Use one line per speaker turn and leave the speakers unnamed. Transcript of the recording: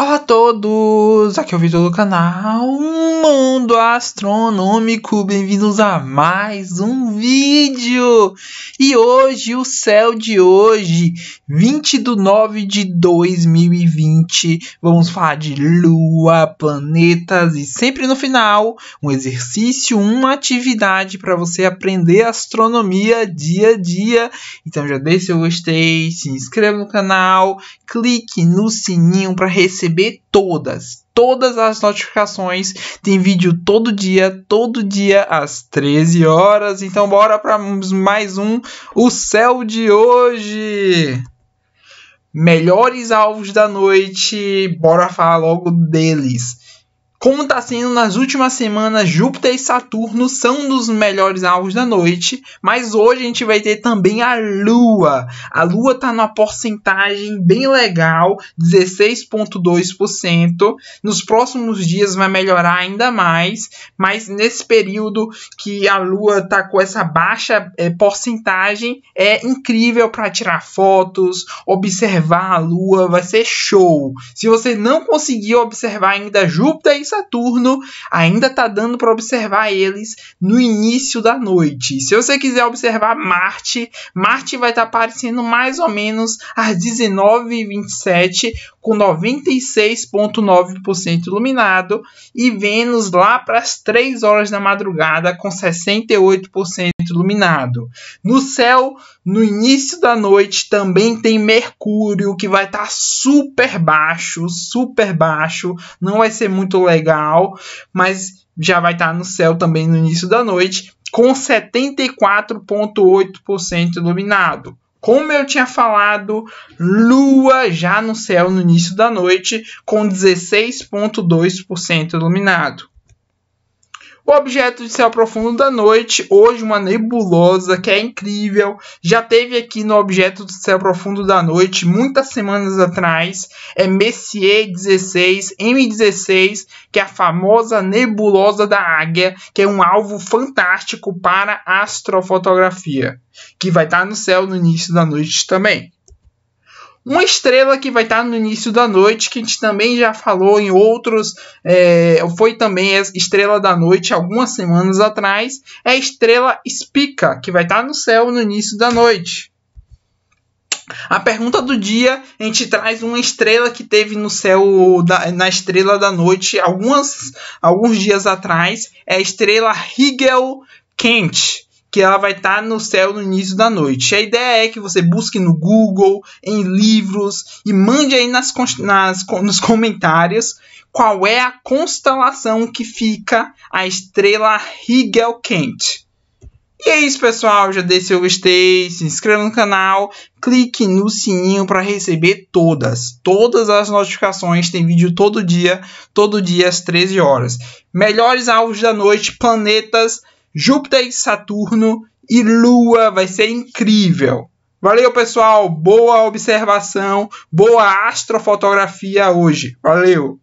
Olá a todos, aqui é o vídeo do canal Mundo Astronômico, bem-vindos a mais um vídeo! E hoje, o céu de hoje, 20 de 9 de 2020, vamos falar de Lua, planetas e sempre no final, um exercício, uma atividade para você aprender astronomia dia a dia. Então já deixe seu gostei, se inscreva no canal, clique no sininho para receber receber todas, todas as notificações. Tem vídeo todo dia, todo dia às 13 horas. Então bora para mais um O Céu de hoje. Melhores alvos da noite, bora falar logo deles. Como está sendo nas últimas semanas, Júpiter e Saturno são dos melhores alvos da noite, mas hoje a gente vai ter também a Lua. A Lua está numa porcentagem bem legal, 16,2%. Nos próximos dias vai melhorar ainda mais, mas nesse período que a Lua está com essa baixa é, porcentagem, é incrível para tirar fotos, observar a Lua, vai ser show. Se você não conseguir observar ainda Júpiter e Saturno ainda tá dando para observar eles no início da noite. Se você quiser observar Marte, Marte vai estar tá aparecendo mais ou menos às 19h27, com 96,9% iluminado, e Vênus lá para as 3 horas da madrugada, com 68% iluminado. No céu, no início da noite, também tem Mercúrio, que vai estar tá super baixo, super baixo. Não vai ser muito legal, mas já vai estar tá no céu também no início da noite, com 74,8% iluminado. Como eu tinha falado, Lua já no céu no início da noite, com 16,2% iluminado. O objeto de céu profundo da noite, hoje uma nebulosa que é incrível, já teve aqui no objeto de céu profundo da noite muitas semanas atrás, é Messier 16, M16, que é a famosa nebulosa da águia, que é um alvo fantástico para astrofotografia, que vai estar no céu no início da noite também. Uma estrela que vai estar no início da noite, que a gente também já falou em outros, é, foi também a estrela da noite algumas semanas atrás, é a estrela Spica, que vai estar no céu no início da noite. A pergunta do dia, a gente traz uma estrela que teve no céu, da, na estrela da noite, algumas, alguns dias atrás, é a estrela Rigel Kent que ela vai estar tá no céu no início da noite. A ideia é que você busque no Google, em livros e mande aí nas, nas, nos comentários qual é a constelação que fica a estrela Higel-Kent. E é isso, pessoal. Já deixe seu gostei, se inscreva no canal, clique no sininho para receber todas, todas as notificações. Tem vídeo todo dia, todo dia às 13 horas. Melhores alvos da noite, planetas Júpiter e Saturno e Lua, vai ser incrível. Valeu, pessoal. Boa observação, boa astrofotografia hoje. Valeu.